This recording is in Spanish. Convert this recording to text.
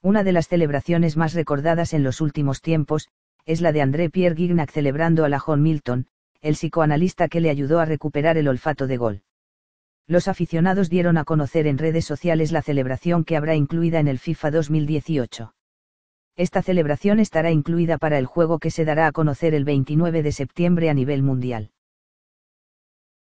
Una de las celebraciones más recordadas en los últimos tiempos, es la de André Pierre Gignac celebrando a la John Milton, el psicoanalista que le ayudó a recuperar el olfato de gol. Los aficionados dieron a conocer en redes sociales la celebración que habrá incluida en el FIFA 2018. Esta celebración estará incluida para el juego que se dará a conocer el 29 de septiembre a nivel mundial.